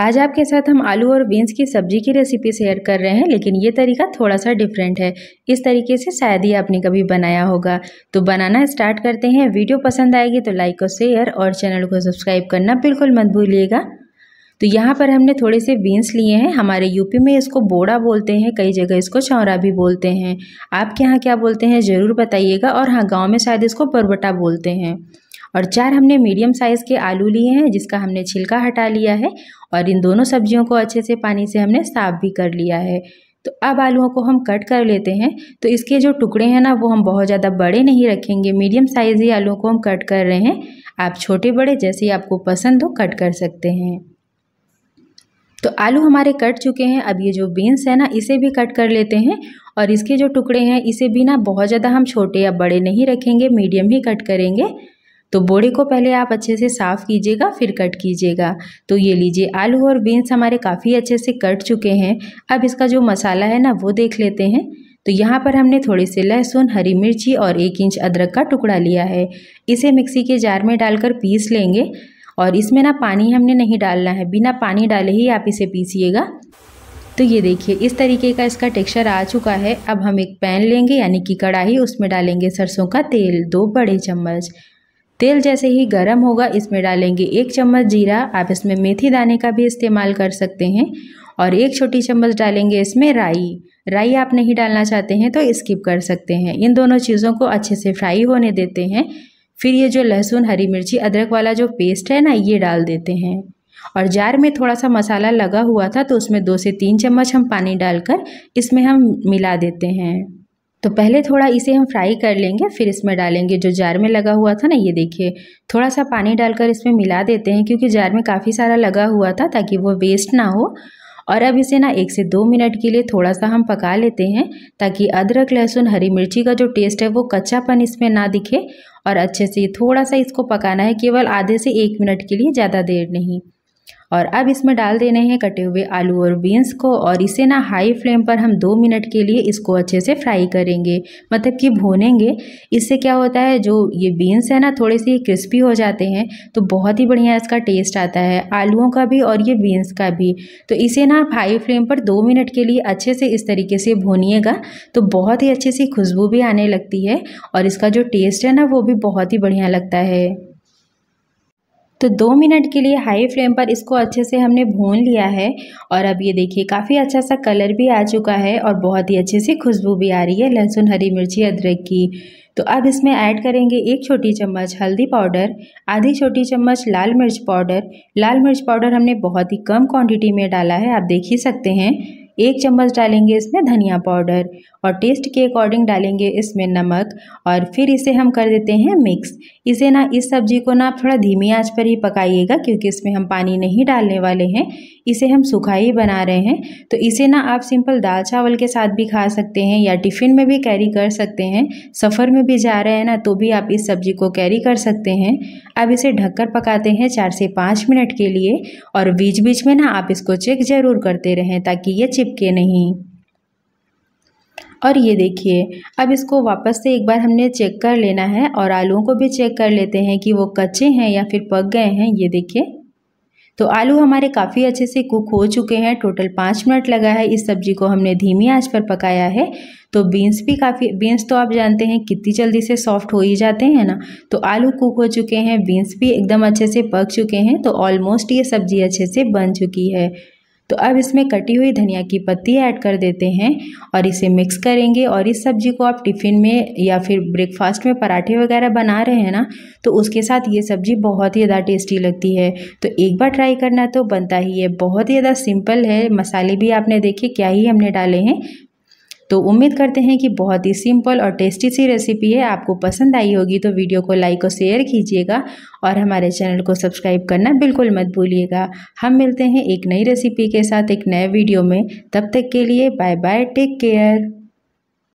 आज आपके साथ हम आलू और बीन्स की सब्जी की रेसिपी शेयर कर रहे हैं लेकिन ये तरीका थोड़ा सा डिफरेंट है इस तरीके से शायद ही आपने कभी बनाया होगा तो बनाना स्टार्ट करते हैं वीडियो पसंद आएगी तो लाइक और शेयर और चैनल को सब्सक्राइब करना बिल्कुल मत भूलिएगा तो यहाँ पर हमने थोड़े से बीन्स लिए हैं हमारे यूपी में इसको बोड़ा बोलते हैं कई जगह इसको चौरा भी बोलते हैं आपके यहाँ क्या बोलते हैं ज़रूर बताइएगा और हाँ गाँव में शायद इसको परबटा बोलते हैं और चार हमने मीडियम साइज़ के आलू लिए हैं जिसका हमने छिलका हटा लिया है और इन दोनों सब्जियों को अच्छे से पानी से हमने साफ भी कर लिया है तो अब आलूओं को हम कट कर लेते हैं तो इसके जो टुकड़े हैं ना वो हम बहुत ज़्यादा बड़े नहीं रखेंगे मीडियम साइज़ ही आलूओं को हम कट कर रहे हैं आप छोटे बड़े जैसे आपको पसंद हो कट कर सकते हैं तो आलू हमारे कट चुके हैं अब ये जो बीन्स है ना इसे भी कट कर लेते हैं और इसके जो टुकड़े हैं इसे भी ना बहुत ज़्यादा हम छोटे या बड़े नहीं रखेंगे मीडियम ही कट करेंगे तो बोड़े को पहले आप अच्छे से साफ़ कीजिएगा फिर कट कीजिएगा तो ये लीजिए आलू और बीन्स हमारे काफ़ी अच्छे से कट चुके हैं अब इसका जो मसाला है ना वो देख लेते हैं तो यहाँ पर हमने थोड़े से लहसुन हरी मिर्ची और एक इंच अदरक का टुकड़ा लिया है इसे मिक्सी के जार में डालकर पीस लेंगे और इसमें ना पानी हमने नहीं डालना है बिना पानी डाले ही आप इसे पीसीएगा तो ये देखिए इस तरीके का इसका टेक्सचर आ चुका है अब हम एक पैन लेंगे यानी कि कढ़ाई उसमें डालेंगे सरसों का तेल दो बड़े चम्मच तेल जैसे ही गर्म होगा इसमें डालेंगे एक चम्मच जीरा आप इसमें मेथी दाने का भी इस्तेमाल कर सकते हैं और एक छोटी चम्मच डालेंगे इसमें राई राई आप नहीं डालना चाहते हैं तो स्किप कर सकते हैं इन दोनों चीज़ों को अच्छे से फ्राई होने देते हैं फिर ये जो लहसुन हरी मिर्ची अदरक वाला जो पेस्ट है ना ये डाल देते हैं और जार में थोड़ा सा मसाला लगा हुआ था तो उसमें दो से तीन चम्मच हम पानी डालकर इसमें हम मिला देते हैं तो पहले थोड़ा इसे हम फ्राई कर लेंगे फिर इसमें डालेंगे जो जार में लगा हुआ था ना ये देखिए थोड़ा सा पानी डालकर इसमें मिला देते हैं क्योंकि जार में काफ़ी सारा लगा हुआ था ताकि वो वेस्ट ना हो और अब इसे ना एक से दो मिनट के लिए थोड़ा सा हम पका लेते हैं ताकि अदरक लहसुन हरी मिर्ची का जो टेस्ट है वो कच्चापन इसमें ना दिखे और अच्छे से थोड़ा सा इसको पकाना है केवल आधे से एक मिनट के लिए ज़्यादा देर नहीं और अब इसमें डाल देने हैं कटे हुए आलू और बीन्स को और इसे ना हाई फ्लेम पर हम दो मिनट के लिए इसको अच्छे से फ्राई करेंगे मतलब कि भूनेंगे इससे क्या होता है जो ये बीन्स है ना थोड़े से क्रिस्पी हो जाते हैं तो बहुत ही बढ़िया इसका टेस्ट आता है आलूओं का भी और ये बीन्स का भी तो इसे ना आप हाई फ्लेम पर दो मिनट के लिए अच्छे से इस तरीके से भूनिएगा तो बहुत ही अच्छे सी खुशबू भी आने लगती है और इसका जो टेस्ट है ना वो भी बहुत ही बढ़िया लगता है तो दो मिनट के लिए हाई फ्लेम पर इसको अच्छे से हमने भून लिया है और अब ये देखिए काफ़ी अच्छा सा कलर भी आ चुका है और बहुत ही अच्छे से खुशबू भी आ रही है लहसुन हरी मिर्ची अदरक की तो अब इसमें ऐड करेंगे एक छोटी चम्मच हल्दी पाउडर आधी छोटी चम्मच लाल मिर्च पाउडर लाल मिर्च पाउडर हमने बहुत ही कम क्वांटिटी में डाला है आप देख ही सकते हैं एक चम्मच डालेंगे इसमें धनिया पाउडर और टेस्ट के अकॉर्डिंग डालेंगे इसमें नमक और फिर इसे हम कर देते हैं मिक्स इसे ना इस सब्जी को ना आप थोड़ा धीमी आंच पर ही पकाइएगा क्योंकि इसमें हम पानी नहीं डालने वाले हैं इसे हम सूखा ही बना रहे हैं तो इसे ना आप सिंपल दाल चावल के साथ भी खा सकते हैं या टिफ़िन में भी कैरी कर सकते हैं सफ़र में भी जा रहे हैं ना तो भी आप इस सब्जी को कैरी कर सकते हैं अब इसे ढककर पकाते हैं चार से पाँच मिनट के लिए और बीच बीच में ना आप इसको चेक ज़रूर करते रहें ताकि ये चिप चिपके नहीं और ये देखिए अब इसको वापस से एक बार हमने चेक कर लेना है और आलूओं को भी चेक कर लेते हैं कि वो कच्चे हैं या फिर पक गए हैं ये देखिए तो आलू हमारे काफ़ी अच्छे से कुक हो चुके हैं टोटल पाँच मिनट लगा है इस सब्जी को हमने धीमी आंच पर पकाया है तो बीन्स भी काफ़ी बीन्स तो आप जानते हैं कितनी जल्दी से सॉफ्ट हो ही जाते हैं ना तो आलू कुक हो चुके हैं बीन्स भी एकदम अच्छे से पक चुके हैं तो ऑलमोस्ट ये सब्जी अच्छे से बन चुकी है तो अब इसमें कटी हुई धनिया की पत्ती ऐड कर देते हैं और इसे मिक्स करेंगे और इस सब्जी को आप टिफ़िन में या फिर ब्रेकफास्ट में पराठे वगैरह बना रहे हैं ना तो उसके साथ ये सब्जी बहुत ही ज़्यादा टेस्टी लगती है तो एक बार ट्राई करना तो बनता ही है बहुत ही ज़्यादा सिंपल है मसाले भी आपने देखे क्या ही हमने डाले हैं तो उम्मीद करते हैं कि बहुत ही सिंपल और टेस्टी सी रेसिपी है आपको पसंद आई होगी तो वीडियो को लाइक और शेयर कीजिएगा और हमारे चैनल को सब्सक्राइब करना बिल्कुल मत भूलिएगा हम मिलते हैं एक नई रेसिपी के साथ एक नए वीडियो में तब तक के लिए बाय बाय टेक केयर